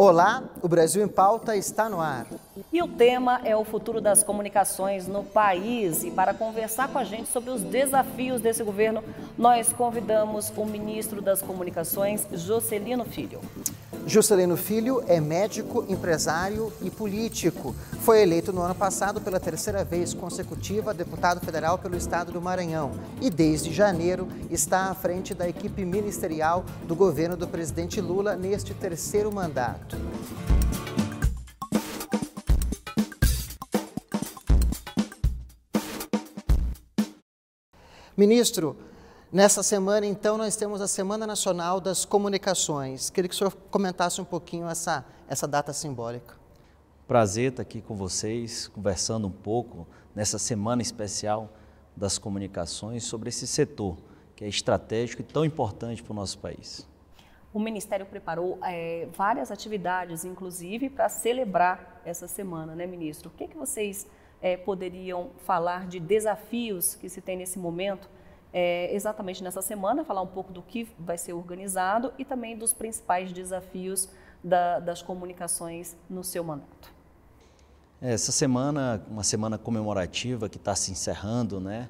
Olá, o Brasil em Pauta está no ar. E o tema é o futuro das comunicações no país. E para conversar com a gente sobre os desafios desse governo, nós convidamos o ministro das Comunicações, Juscelino Filho. Juscelino Filho é médico, empresário e político. Foi eleito no ano passado pela terceira vez consecutiva deputado federal pelo estado do Maranhão e desde janeiro está à frente da equipe ministerial do governo do presidente Lula neste terceiro mandato. Ministro, nessa semana, então, nós temos a Semana Nacional das Comunicações. Queria que o senhor comentasse um pouquinho essa, essa data simbólica. Prazer estar aqui com vocês, conversando um pouco nessa semana especial das comunicações sobre esse setor que é estratégico e tão importante para o nosso país. O Ministério preparou é, várias atividades, inclusive, para celebrar essa semana, né, ministro? O que, é que vocês é, poderiam falar de desafios que se tem nesse momento, é, exatamente nessa semana, falar um pouco do que vai ser organizado e também dos principais desafios da, das comunicações no seu mandato. É, essa semana, uma semana comemorativa que está se encerrando, né?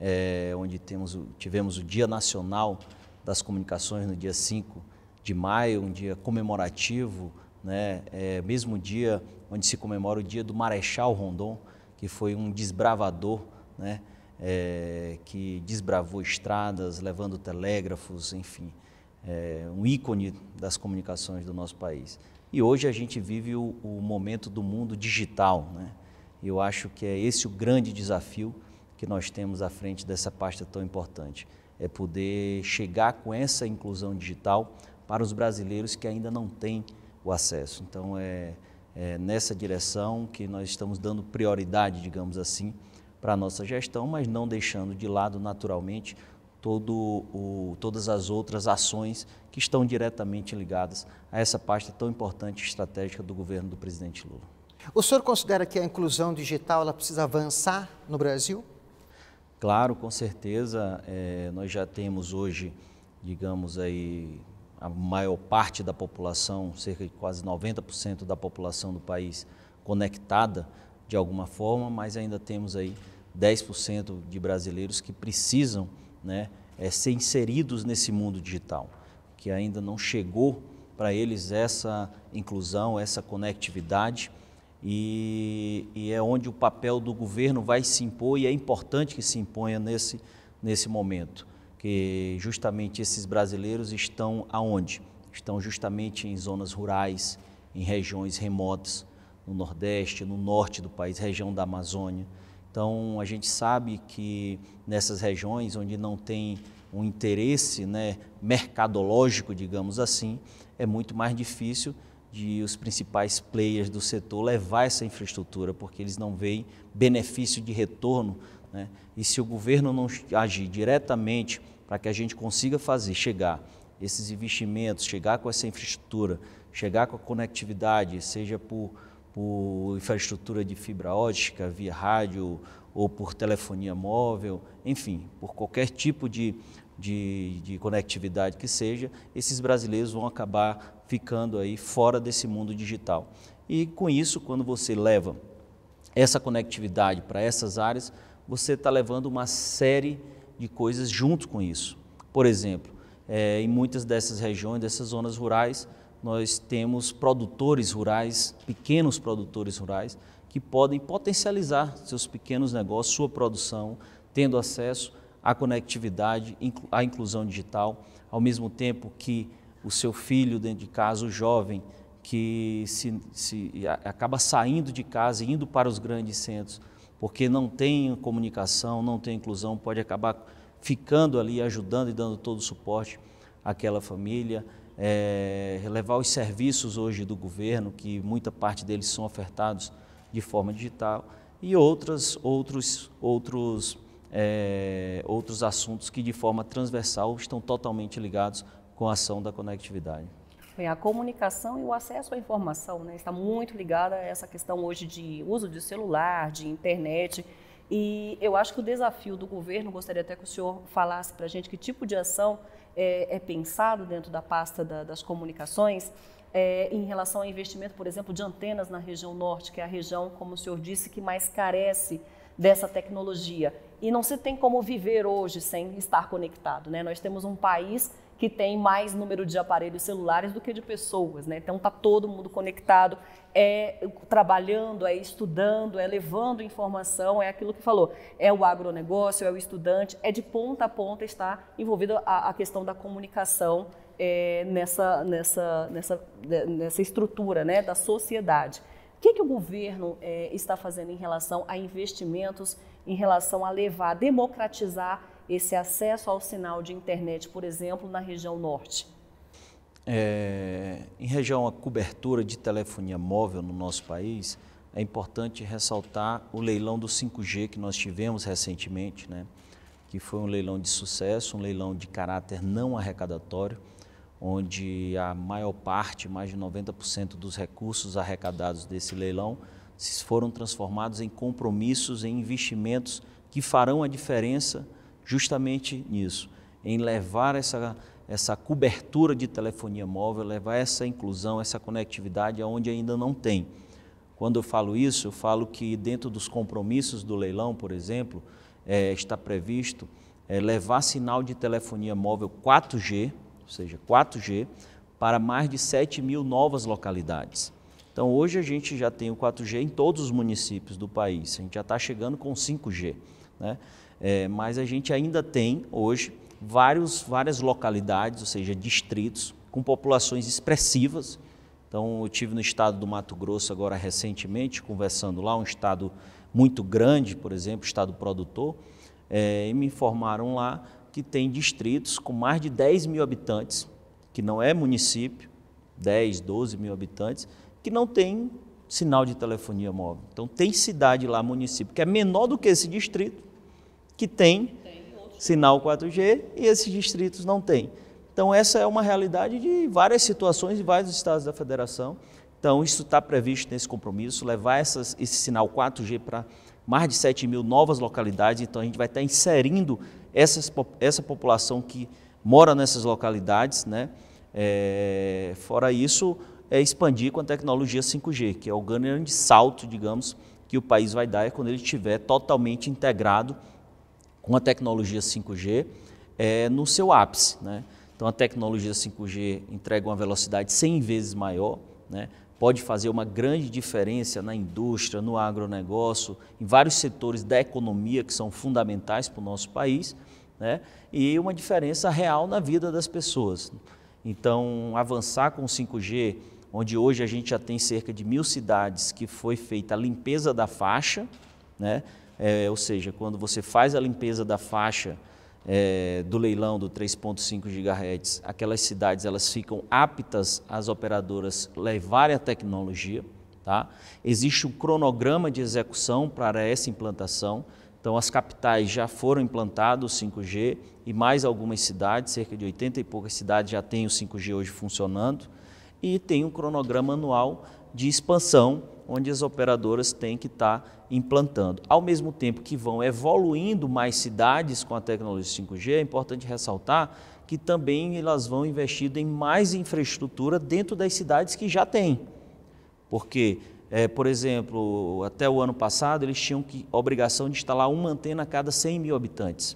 É, onde temos, tivemos o Dia Nacional das Comunicações no dia 5 de maio, um dia comemorativo, né? É, mesmo dia onde se comemora o Dia do Marechal Rondon, que foi um desbravador, né? É, que desbravou estradas, levando telégrafos, enfim, é, um ícone das comunicações do nosso país. E hoje a gente vive o, o momento do mundo digital, né? Eu acho que é esse o grande desafio que nós temos à frente dessa pasta tão importante, é poder chegar com essa inclusão digital para os brasileiros que ainda não têm o acesso. Então é é, nessa direção que nós estamos dando prioridade, digamos assim, para a nossa gestão, mas não deixando de lado naturalmente todo o, todas as outras ações que estão diretamente ligadas a essa pasta tão importante e estratégica do governo do presidente Lula. O senhor considera que a inclusão digital ela precisa avançar no Brasil? Claro, com certeza. É, nós já temos hoje, digamos aí, a maior parte da população, cerca de quase 90% da população do país conectada de alguma forma, mas ainda temos aí 10% de brasileiros que precisam né, é, ser inseridos nesse mundo digital, que ainda não chegou para eles essa inclusão, essa conectividade, e, e, é onde o papel do governo vai se impor e é importante que se imponha nesse, nesse momento que justamente esses brasileiros estão aonde? Estão justamente em zonas rurais, em regiões remotas, no Nordeste, no Norte do país, região da Amazônia. Então, a gente sabe que nessas regiões onde não tem um interesse né, mercadológico, digamos assim, é muito mais difícil de os principais players do setor levar essa infraestrutura, porque eles não veem benefício de retorno. Né? E se o governo não agir diretamente para que a gente consiga fazer chegar esses investimentos, chegar com essa infraestrutura, chegar com a conectividade, seja por, por infraestrutura de fibra ótica, via rádio ou por telefonia móvel, enfim, por qualquer tipo de, de, de, conectividade que seja, esses brasileiros vão acabar ficando aí fora desse mundo digital. E com isso, quando você leva essa conectividade para essas áreas, você está levando uma série de de coisas junto com isso. Por exemplo, é, em muitas dessas regiões, dessas zonas rurais, nós temos produtores rurais, pequenos produtores rurais, que podem potencializar seus pequenos negócios, sua produção, tendo acesso à conectividade, à inclusão digital, ao mesmo tempo que o seu filho dentro de casa, o jovem, que se, se acaba saindo de casa e indo para os grandes centros, porque não tem comunicação, não tem inclusão, pode acabar ficando ali, ajudando e dando todo o suporte àquela família. É, levar os serviços hoje do governo, que muita parte deles são ofertados de forma digital, e outras, outros, outros, é, outros assuntos que de forma transversal estão totalmente ligados com a ação da conectividade. É a comunicação e o acesso à informação, né? Está muito ligada a essa questão hoje de uso de celular, de internet. E eu acho que o desafio do governo, gostaria até que o senhor falasse para a gente que tipo de ação é, é pensado dentro da pasta da, das comunicações é, em relação ao investimento, por exemplo, de antenas na região norte, que é a região, como o senhor disse, que mais carece dessa tecnologia. E não se tem como viver hoje sem estar conectado. Né? Nós temos um país que tem mais número de aparelhos celulares do que de pessoas, né? Então tá todo mundo conectado, é trabalhando, é estudando, é levando informação, é aquilo que falou, é o agronegócio, é o estudante, é de ponta a ponta está envolvida a, questão da comunicação é, nessa, nessa, nessa, nessa estrutura né, da sociedade. O que, que o governo é, está fazendo em relação a investimentos, em relação a levar, democratizar esse acesso ao sinal de internet, por exemplo, na região norte? É, em região a cobertura de telefonia móvel no nosso país, é importante ressaltar o leilão do 5G que nós tivemos recentemente, né? que foi um leilão de sucesso, um leilão de caráter não arrecadatório, onde a maior parte, mais de 90% dos recursos arrecadados desse leilão foram transformados em compromissos, em investimentos que farão a diferença justamente nisso, em levar essa, essa cobertura de telefonia móvel, levar essa inclusão, essa conectividade aonde ainda não tem. Quando eu falo isso, eu falo que dentro dos compromissos do leilão, por exemplo, é, está previsto é, levar sinal de telefonia móvel 4G, ou seja, 4G, para mais de 7 mil novas localidades. Então, hoje a gente já tem o 4G em todos os municípios do país, a gente já está chegando com 5G. Né? É, mas a gente ainda tem hoje vários, várias localidades, ou seja, distritos, com populações expressivas. Então, eu tive no estado do Mato Grosso agora recentemente, conversando lá, um estado muito grande, por exemplo, estado produtor, é, e me informaram lá que tem distritos com mais de 10 mil habitantes, que não é município, 10, 12 mil habitantes, que não tem sinal de telefonia móvel. Então, tem cidade lá, município, que é menor do que esse distrito, que tem sinal 4G e esses distritos não têm. Então, essa é uma realidade de várias situações e vários estados da federação. Então, isso está previsto nesse compromisso, levar essas, esse sinal 4G para mais de 7 mil novas localidades. Então, a gente vai estar inserindo essas, essa população que mora nessas localidades. Né? É, fora isso, é expandir com a tecnologia 5G, que é o grande salto, digamos, que o país vai dar é quando ele estiver totalmente integrado uma tecnologia 5G é, no seu ápice. Né? Então, a tecnologia 5G entrega uma velocidade 100 vezes maior, né? pode fazer uma grande diferença na indústria, no agronegócio, em vários setores da economia que são fundamentais para o nosso país, né? e uma diferença real na vida das pessoas. Então, avançar com o 5G, onde hoje a gente já tem cerca de mil cidades que foi feita a limpeza da faixa, né? é, ou seja, quando você faz a limpeza da faixa é, do leilão do 3.5 GHz, aquelas cidades elas ficam aptas às operadoras levarem a tecnologia. Tá? Existe um cronograma de execução para essa implantação. Então, as capitais já foram implantados o 5G e mais algumas cidades, cerca de 80 e poucas cidades já têm o 5G hoje funcionando. E tem um cronograma anual de expansão onde as operadoras têm que estar tá implantando. Ao mesmo tempo que vão evoluindo mais cidades com a tecnologia 5G, é importante ressaltar que também elas vão investindo em mais infraestrutura dentro das cidades que já têm. Porque, é, por exemplo, até o ano passado eles tinham que, a obrigação de instalar uma antena a cada 100 mil habitantes.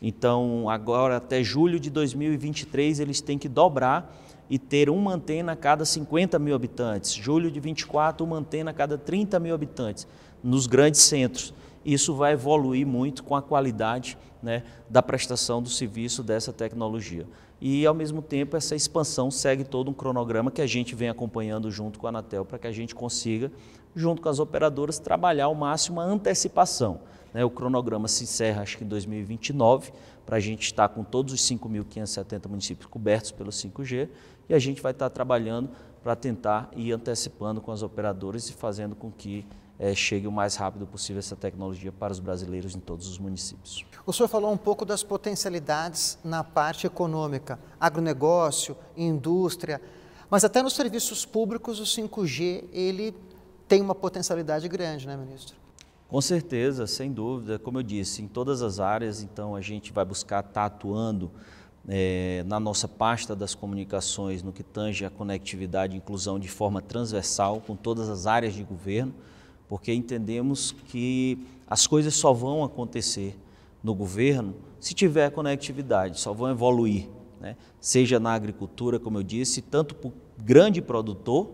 Então, agora até julho de 2023 eles têm que dobrar e ter uma antena a cada 50 mil habitantes, julho de 24, uma antena a cada 30 mil habitantes, nos grandes centros. Isso vai evoluir muito com a qualidade né, da prestação do serviço dessa tecnologia. E, ao mesmo tempo, essa expansão segue todo um cronograma que a gente vem acompanhando junto com a Anatel para que a gente consiga, junto com as operadoras, trabalhar ao máximo a antecipação. Né, o cronograma se encerra, acho que em 2029, para a gente estar com todos os 5.570 municípios cobertos pelo 5G e a gente vai estar trabalhando para tentar ir antecipando com as operadoras e fazendo com que é, chegue o mais rápido possível essa tecnologia para os brasileiros em todos os municípios. O senhor falou um pouco das potencialidades na parte econômica, agronegócio, indústria, mas até nos serviços públicos o 5G ele tem uma potencialidade grande, né, ministro? Com certeza, sem dúvida. Como eu disse, em todas as áreas, então a gente vai buscar estar tá atuando é, na nossa pasta das comunicações no que tange a conectividade e inclusão de forma transversal com todas as áreas de governo, porque entendemos que as coisas só vão acontecer no governo se tiver conectividade, só vão evoluir, né? seja na agricultura, como eu disse, tanto para o grande produtor,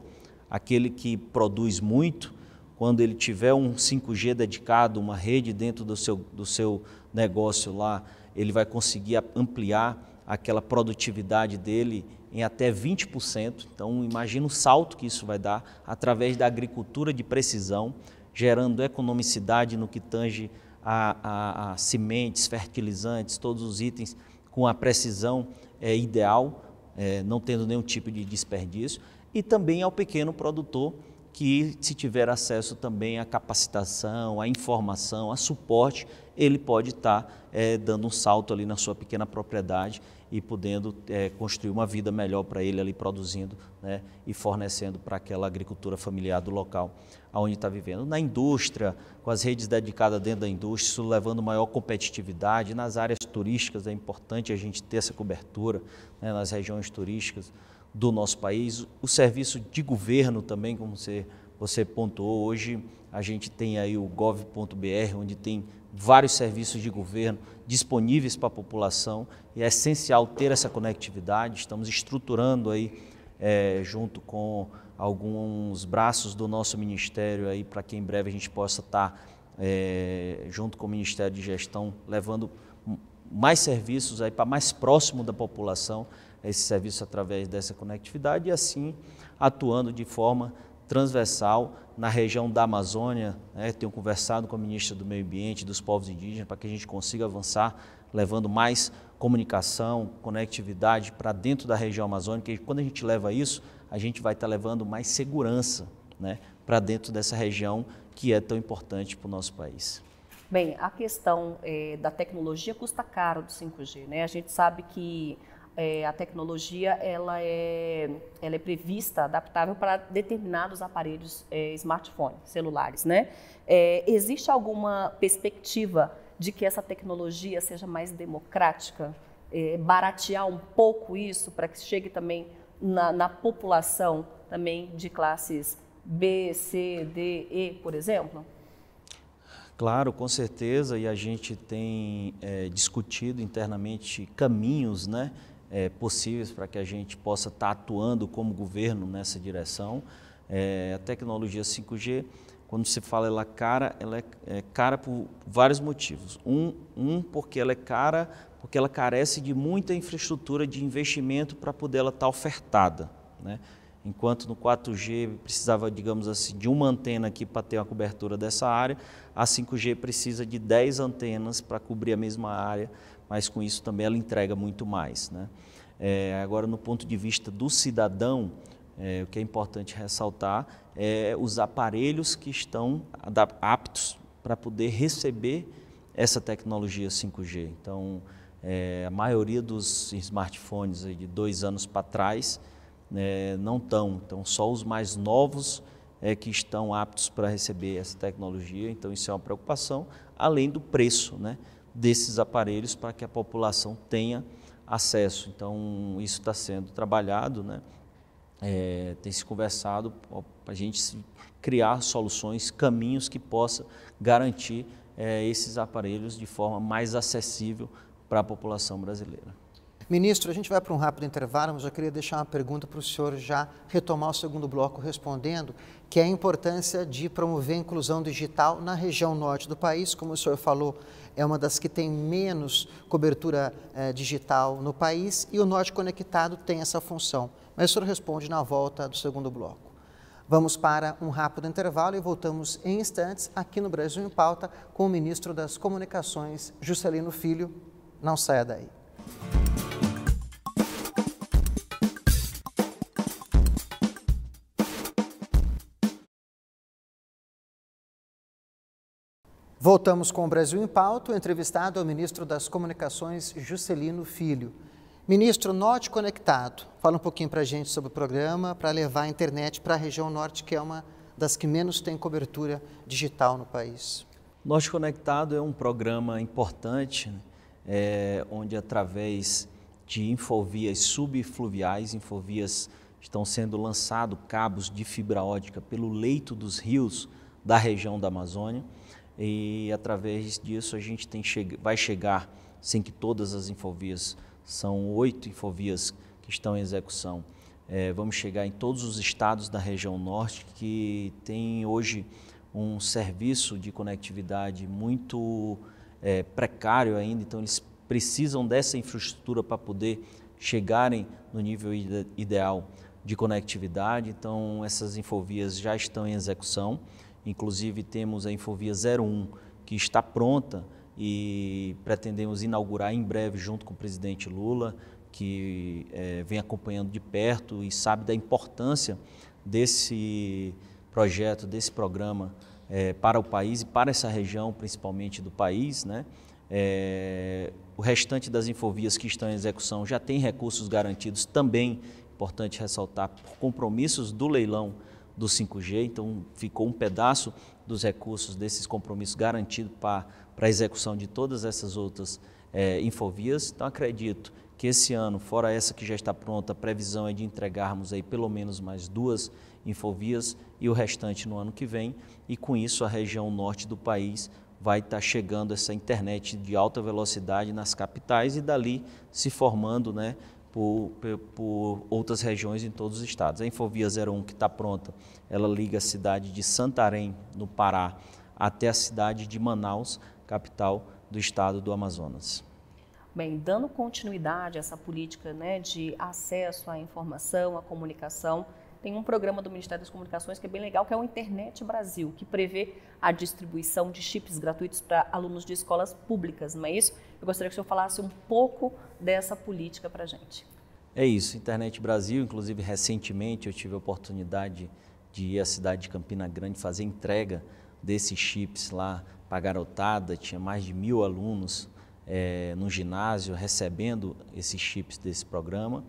aquele que produz muito, quando ele tiver um 5G dedicado, uma rede dentro do seu, do seu negócio lá, ele vai conseguir ampliar aquela produtividade dele em até 20%. Então, imagina o salto que isso vai dar através da agricultura de precisão, gerando economicidade no que tange a, a, a sementes, fertilizantes, todos os itens com a precisão é, ideal, é, não tendo nenhum tipo de desperdício, e também ao pequeno produtor que se tiver acesso também à capacitação, à informação, a suporte, ele pode tá, estar eh, é, dando um salto ali na sua pequena propriedade e podendo é, construir uma vida melhor para ele ali produzindo né, e fornecendo para aquela agricultura familiar do local aonde está vivendo. Na indústria, com as redes dedicadas dentro da indústria, isso levando maior competitividade. Nas áreas turísticas é importante a gente ter essa cobertura né, nas regiões turísticas do nosso país, o serviço de governo também, como você, você pontuou hoje, a gente tem aí o gov.br, onde tem vários serviços de governo disponíveis para a população e é essencial ter essa conectividade. Estamos estruturando aí é, junto com alguns braços do nosso ministério aí para que em breve a gente possa estar tá, é, junto com o Ministério de Gestão levando mais serviços aí para mais próximo da população esse serviço através dessa conectividade e assim atuando de forma transversal na região da Amazônia. Né? Tenho conversado com a ministra do Meio Ambiente, dos povos indígenas, para que a gente consiga avançar, levando mais comunicação, conectividade para dentro da região amazônica. E quando a gente leva isso, a gente vai estar tá levando mais segurança né? para dentro dessa região que é tão importante para o nosso país. Bem, a questão eh, da tecnologia custa caro do 5G, né? A gente sabe que é, a tecnologia ela é, ela é prevista, adaptável para determinados aparelhos é, smartphone, celulares, né? É, existe alguma perspectiva de que essa tecnologia seja mais democrática, é, baratear um pouco isso para que chegue também na, na, população também de classes B, C, D, E, por exemplo? Claro, com certeza, e a gente tem é, discutido internamente caminhos, né? é, possíveis para que a gente possa estar tá atuando como governo nessa direção. É, a tecnologia 5G, quando se fala ela é cara, ela é, é cara por vários motivos. Um, um, porque ela é cara, porque ela carece de muita infraestrutura de investimento para poder ela estar tá ofertada. Né? Enquanto no 4G precisava, digamos assim, de uma antena aqui para ter uma cobertura dessa área, a 5G precisa de 10 antenas para cobrir a mesma área, mas com isso também ela entrega muito mais. Né? É, agora, no ponto de vista do cidadão, é, o que é importante ressaltar é os aparelhos que estão aptos para poder receber essa tecnologia 5G. Então, é, a maioria dos smartphones de dois anos para trás né, não estão. Então, só os mais novos é que estão aptos para receber essa tecnologia. Então, isso é uma preocupação, além do preço, né? desses aparelhos para que a população tenha acesso. Então, isso está sendo trabalhado, né? É, tem se conversado para a gente criar soluções, caminhos que possa garantir é, esses aparelhos de forma mais acessível para a população brasileira. Ministro, a gente vai para um rápido intervalo, mas eu queria deixar uma pergunta para o senhor já retomar o segundo bloco respondendo, que é a importância de promover a inclusão digital na região norte do país, como o senhor falou, é uma das que tem menos cobertura eh, digital no país e o Norte Conectado tem essa função. Mas o senhor responde na volta do segundo bloco. Vamos para um rápido intervalo e voltamos em instantes aqui no Brasil em Pauta com o ministro das Comunicações, Juscelino Filho. Não saia daí. Voltamos com o Brasil em Pauta. entrevistado ao é o ministro das Comunicações, Juscelino Filho. Ministro, Norte Conectado, fala um pouquinho para a gente sobre o programa para levar a internet para a região norte, que é uma das que menos tem cobertura digital no país. Norte Conectado é um programa importante, né? é, onde através de infovias subfluviais, infovias estão sendo lançados cabos de fibra ótica pelo leito dos rios da região da Amazônia e através disso a gente tem, vai chegar, sem que todas as infovias, são oito infovias que estão em execução, é, vamos chegar em todos os estados da região norte que tem hoje um serviço de conectividade muito é, precário ainda, então eles precisam dessa infraestrutura para poder chegarem no nível ideal de conectividade. Então, essas infovias já estão em execução. Inclusive temos a Infovia 01 que está pronta e pretendemos inaugurar em breve junto com o presidente Lula, que é, vem acompanhando de perto e sabe da importância desse projeto, desse programa é, para o país e para essa região principalmente do país, né? É, o restante das infovias que estão em execução já tem recursos garantidos também, importante ressaltar, por compromissos do leilão do 5G, então ficou um pedaço dos recursos desses compromissos garantido para a execução de todas essas outras é, infovias. Então acredito que esse ano, fora essa que já está pronta, a previsão é de entregarmos aí pelo menos mais duas infovias e o restante no ano que vem. E com isso a região norte do país vai estar tá chegando essa internet de alta velocidade nas capitais e dali se formando, né, por, por, outras regiões em todos os estados. A Infovia 01, que está pronta, ela liga a cidade de Santarém, no Pará, até a cidade de Manaus, capital do estado do Amazonas. Bem, dando continuidade a essa política né, de acesso à informação, à comunicação, tem um programa do Ministério das Comunicações que é bem legal, que é o Internet Brasil, que prevê a distribuição de chips gratuitos para alunos de escolas públicas, não é isso? Eu gostaria que o senhor falasse um pouco dessa política para a gente. É isso, Internet Brasil, inclusive recentemente eu tive a oportunidade de ir à cidade de Campina Grande fazer entrega desses chips lá para a garotada, tinha mais de mil alunos é, no ginásio recebendo esses chips desse programa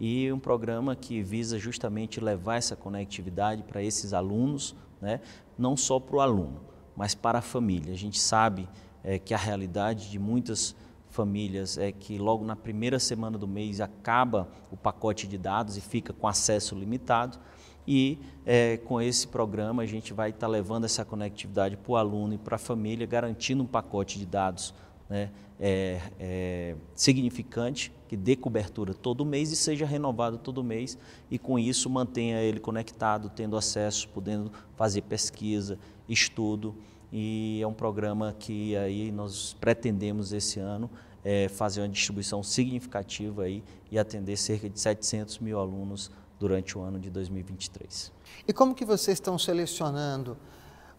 e um programa que visa justamente levar essa conectividade para esses alunos, né? não só para o aluno, mas para a família. A gente sabe é, que a realidade de muitas famílias é que logo na primeira semana do mês acaba o pacote de dados e fica com acesso limitado. E é, com esse programa a gente vai estar tá levando essa conectividade para o aluno e para a família, garantindo um pacote de dados né, é, é, significante, que dê cobertura todo mês e seja renovado todo mês, e com isso mantenha ele conectado, tendo acesso, podendo fazer pesquisa, estudo. E é um programa que aí nós pretendemos esse ano é, fazer uma distribuição significativa aí e atender cerca de 700 mil alunos durante o ano de 2023. E como que vocês estão selecionando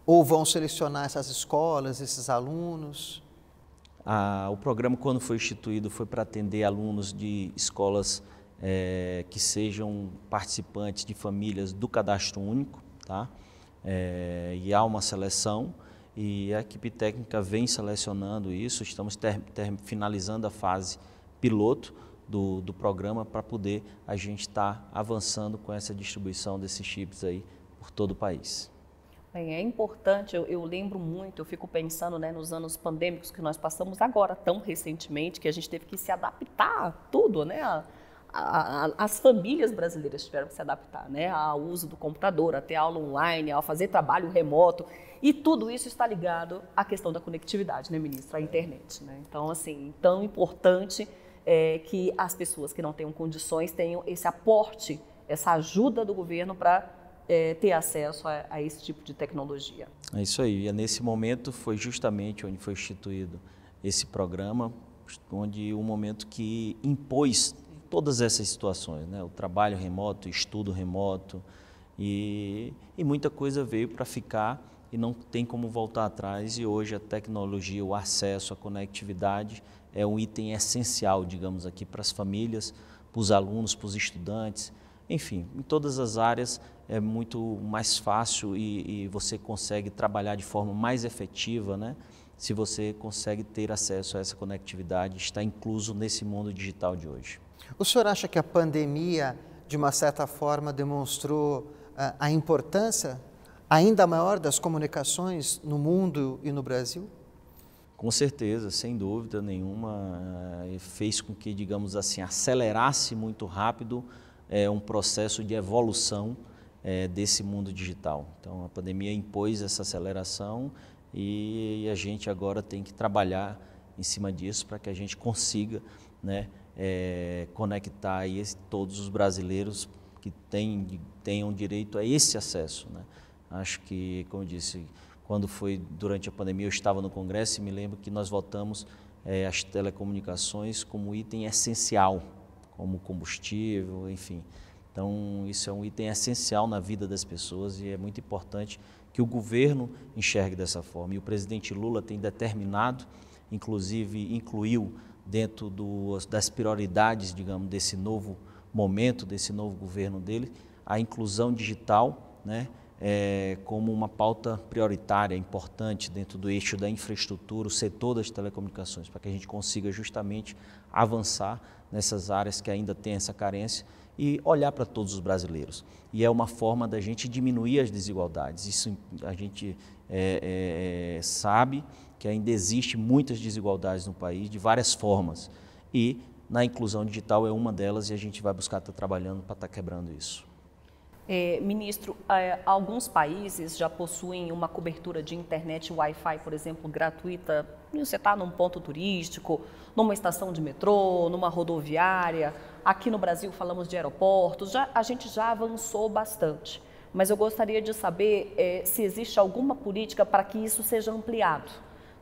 ou vão selecionar essas escolas, esses alunos? o programa, quando foi instituído, foi para atender alunos de escolas é, que sejam participantes de famílias do cadastro único, tá? É, e há uma seleção e a equipe técnica vem selecionando isso. Estamos ter, ter, finalizando a fase piloto do, do programa para poder a gente estar tá avançando com essa distribuição desses chips aí por todo o país. Bem, é importante, eu, eu, lembro muito, eu fico pensando né, nos anos pandêmicos que nós passamos agora, tão recentemente, que a gente teve que se adaptar a tudo, né? A, a, a, as famílias brasileiras tiveram que se adaptar né, ao uso do computador, até aula online, ao fazer trabalho remoto. E tudo isso está ligado à questão da conectividade, né, ministra? À internet. Né? Então, assim, tão importante é, que as pessoas que não tenham condições tenham esse aporte, essa ajuda do governo para é, ter acesso a, a, esse tipo de tecnologia. É isso aí. E é nesse momento foi justamente onde foi instituído esse programa, onde o um momento que impôs todas essas situações, né? o trabalho remoto, estudo remoto, e, e muita coisa veio para ficar e não tem como voltar atrás. E hoje a tecnologia, o acesso, a conectividade é um item essencial, digamos aqui, para as famílias, para os alunos, para os estudantes, enfim, em todas as áreas é muito mais fácil e, e você consegue trabalhar de forma mais efetiva, né? se você consegue ter acesso a essa conectividade, está incluso nesse mundo digital de hoje. O senhor acha que a pandemia, de uma certa forma, demonstrou ah, a importância ainda maior das comunicações no mundo e no Brasil? Com certeza, sem dúvida nenhuma, eh, fez com que, digamos assim, acelerasse muito rápido eh, um processo de evolução é, desse mundo digital. Então, a pandemia impôs essa aceleração e, e a gente agora tem que trabalhar em cima disso para que a gente consiga né, é, conectar aí esse, todos os brasileiros que tenham direito a esse acesso. Né? Acho que, como eu disse, quando foi durante a pandemia, eu estava no Congresso e me lembro que nós votamos é, as telecomunicações como item essencial, como combustível, enfim. Então, isso é um item essencial na vida das pessoas e é muito importante que o governo enxergue dessa forma. E o presidente Lula tem determinado, inclusive incluiu dentro do, das prioridades, digamos, desse novo momento, desse novo governo dele, a inclusão digital, né? É, como uma pauta prioritária, importante dentro do eixo da infraestrutura, o setor das telecomunicações, para que a gente consiga justamente avançar nessas áreas que ainda têm essa carência e olhar para todos os brasileiros. E é uma forma da gente diminuir as desigualdades. Isso a gente é, é, é, sabe que ainda existe muitas desigualdades no país de várias formas. E na inclusão digital é uma delas e a gente vai buscar estar tá trabalhando para estar tá quebrando isso. É, ministro, é, alguns países já possuem uma cobertura de internet Wi-Fi, por exemplo, gratuita. Você está num ponto turístico, numa estação de metrô, numa rodoviária Aqui no Brasil falamos de aeroportos, já, a gente já avançou bastante. Mas eu gostaria de saber é, se existe alguma política para que isso seja ampliado.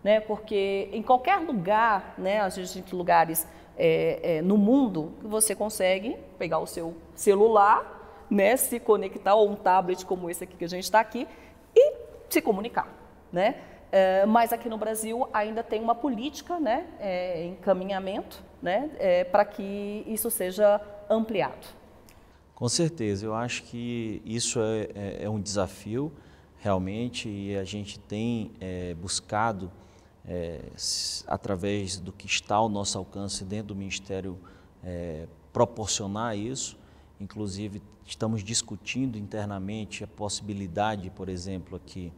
Né? Porque em qualquer lugar, né, a gente lugares é, é, no mundo, você consegue pegar o seu celular, né, se conectar ou um tablet como esse aqui que a gente está aqui e se comunicar. Né? É, mas aqui no Brasil ainda tem uma política né, é, em caminhamento né, é, para que isso seja ampliado. Com certeza, eu acho que isso é, é, é um desafio realmente e a gente tem buscado, através do que está ao nosso alcance dentro do Ministério, proporcionar isso. Inclusive, estamos discutindo internamente a possibilidade, por exemplo, aqui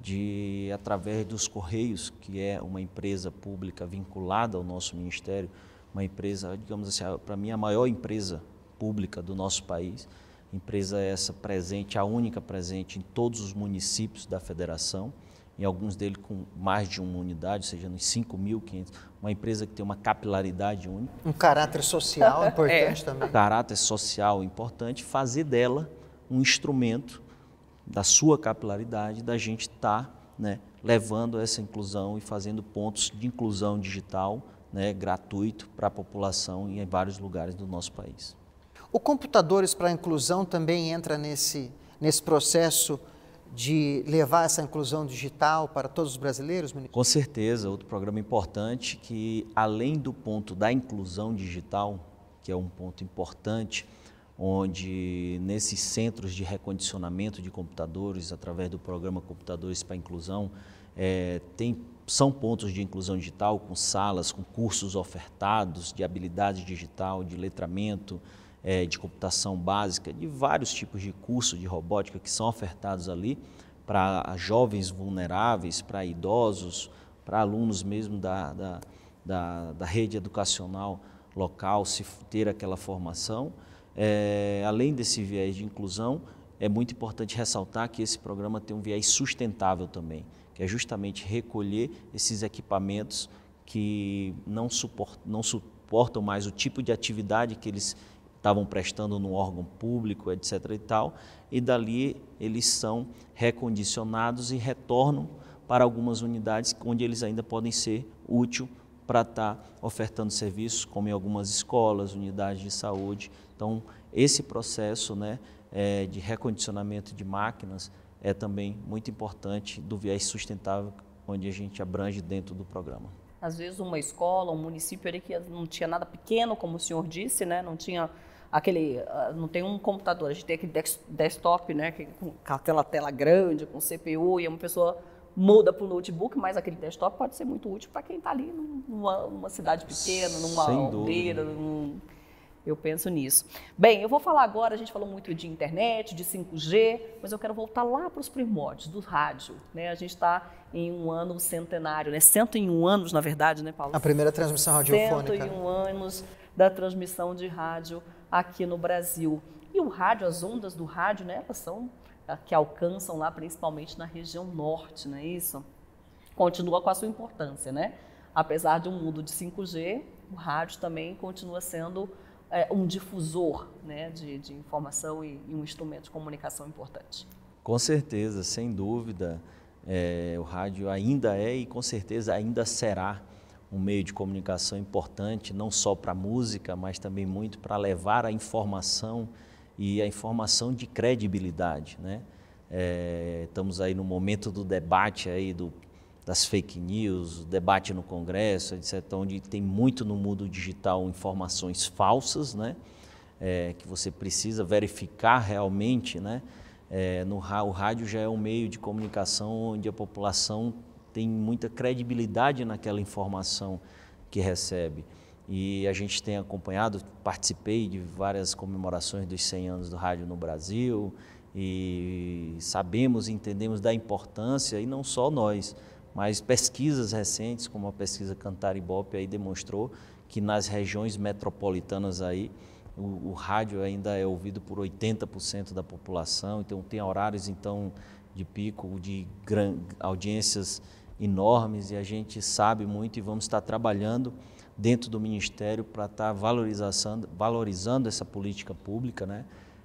de através dos Correios, que é uma empresa pública vinculada ao nosso ministério, uma empresa, digamos assim, para mim a maior empresa pública do nosso país, empresa essa presente, a única presente em todos os municípios da federação, em alguns deles com mais de uma unidade, ou seja, nos 5.500, uma empresa que tem uma capilaridade única. Um caráter social importante é. também. Um caráter social importante, fazer dela um instrumento da sua capilaridade, da gente estar tá, né, levando essa inclusão e fazendo pontos de inclusão digital né, gratuito para a população em vários lugares do nosso país. O Computadores para a Inclusão também entra nesse, nesse processo de levar essa inclusão digital para todos os brasileiros? Ministro? Com certeza, outro programa importante que, além do ponto da inclusão digital, que é um ponto importante, onde nesses centros de recondicionamento de computadores, através do programa Computadores para Inclusão, é, tem, são pontos de inclusão digital com salas, com cursos ofertados de habilidade digital, de letramento, é, de computação básica, de vários tipos de curso de robótica que são ofertados ali para jovens vulneráveis, para idosos, para alunos mesmo da, da, da, da rede educacional local, se ter aquela formação. É, além desse viés de inclusão, é muito importante ressaltar que esse programa tem um viés sustentável também, que é justamente recolher esses equipamentos que não não suportam mais o tipo de atividade que eles estavam prestando no órgão público, etc. e tal, e dali eles são recondicionados e retornam para algumas unidades onde eles ainda podem ser úteis para estar tá ofertando serviços, como em algumas escolas, unidades de saúde. Então, esse processo né, é, de recondicionamento de máquinas é também muito importante do viés sustentável, onde a gente abrange dentro do programa. Às vezes, uma escola, um município ali que não tinha nada pequeno, como o senhor disse, né, não tinha aquele ah, não tem um computador a gente tem aquele desktop né com aquela tela grande com CPU e uma pessoa muda para o notebook, mas aquele desktop pode ser muito útil para quem está ali numa, numa, cidade pequena, numa Sem aldeira. Num... Eu penso nisso. Bem, eu vou falar agora, a gente falou muito de internet, de 5G, mas eu quero voltar lá para os primórdios do rádio. Né? A gente está em um ano centenário, né? 101 anos, na verdade, né, Paulo? A primeira transmissão radiofônica. 101 anos da transmissão de rádio aqui no Brasil. E o rádio, as ondas do rádio, né, elas são que alcançam lá principalmente na região norte, não é isso? Continua com a sua importância, né? Apesar de um mundo de 5G, o rádio também continua sendo é, um difusor né, de, de informação e, e um instrumento de comunicação importante. Com certeza, sem dúvida, é, o rádio ainda é e com certeza ainda será um meio de comunicação importante, não só para a música, mas também muito para levar a informação e a informação de credibilidade. Né? É, estamos aí no momento do debate aí do, das fake news, debate no Congresso, etc., onde tem muito no mundo digital informações falsas, né? É, que você precisa verificar realmente. Né? É, no, o rádio já é um meio de comunicação onde a população tem muita credibilidade naquela informação que recebe e a gente tem acompanhado, participei de várias comemorações dos 100 anos do rádio no Brasil e sabemos, entendemos da importância e não só nós, mas pesquisas recentes, como a pesquisa Cantar Ibope aí demonstrou que nas regiões metropolitanas aí o, o rádio ainda é ouvido por 80% da população, então tem horários então de pico de gran, audiências enormes e a gente sabe muito e vamos estar trabalhando dentro do Ministério para estar valorizando, valorizando essa política pública né,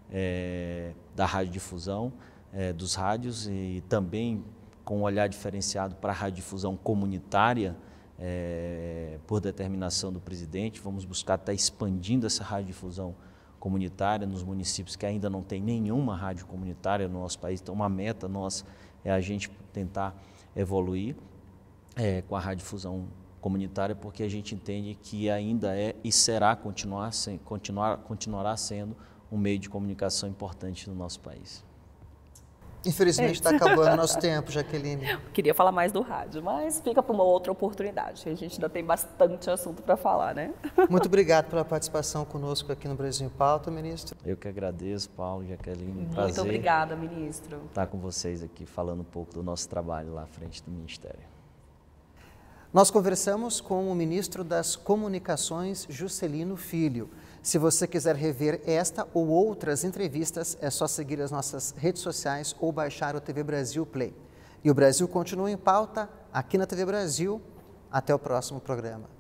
é, da radiodifusão, é, dos rádios e também com um olhar diferenciado para a radiodifusão comunitária, é, por determinação do presidente. Vamos buscar estar expandindo essa radiodifusão comunitária nos municípios que ainda não tem nenhuma rádio comunitária no nosso país. Então, uma meta nossa é a gente tentar evoluir é, com a radiodifusão comunitária, porque a gente entende que ainda é e será continuar, continuar, continuará sendo um meio de comunicação importante no nosso país. Infelizmente está é acabando acabando nosso tempo, Jaqueline. Eu queria falar mais do rádio, mas fica para uma outra oportunidade. A gente ainda tem bastante assunto para falar, né? Muito obrigado pela participação conosco aqui no Brasil em Pauta, ministro. Eu que agradeço, Paulo, Jaqueline. Um Muito obrigada, ministro. Estar com vocês aqui falando um pouco do nosso trabalho lá à frente do Ministério. Nós conversamos com o ministro das Comunicações, Juscelino Filho. Se você quiser rever esta ou outras entrevistas, é só seguir as nossas redes sociais ou baixar o TV Brasil Play. E o Brasil continua em pauta aqui na TV Brasil. Até o próximo programa.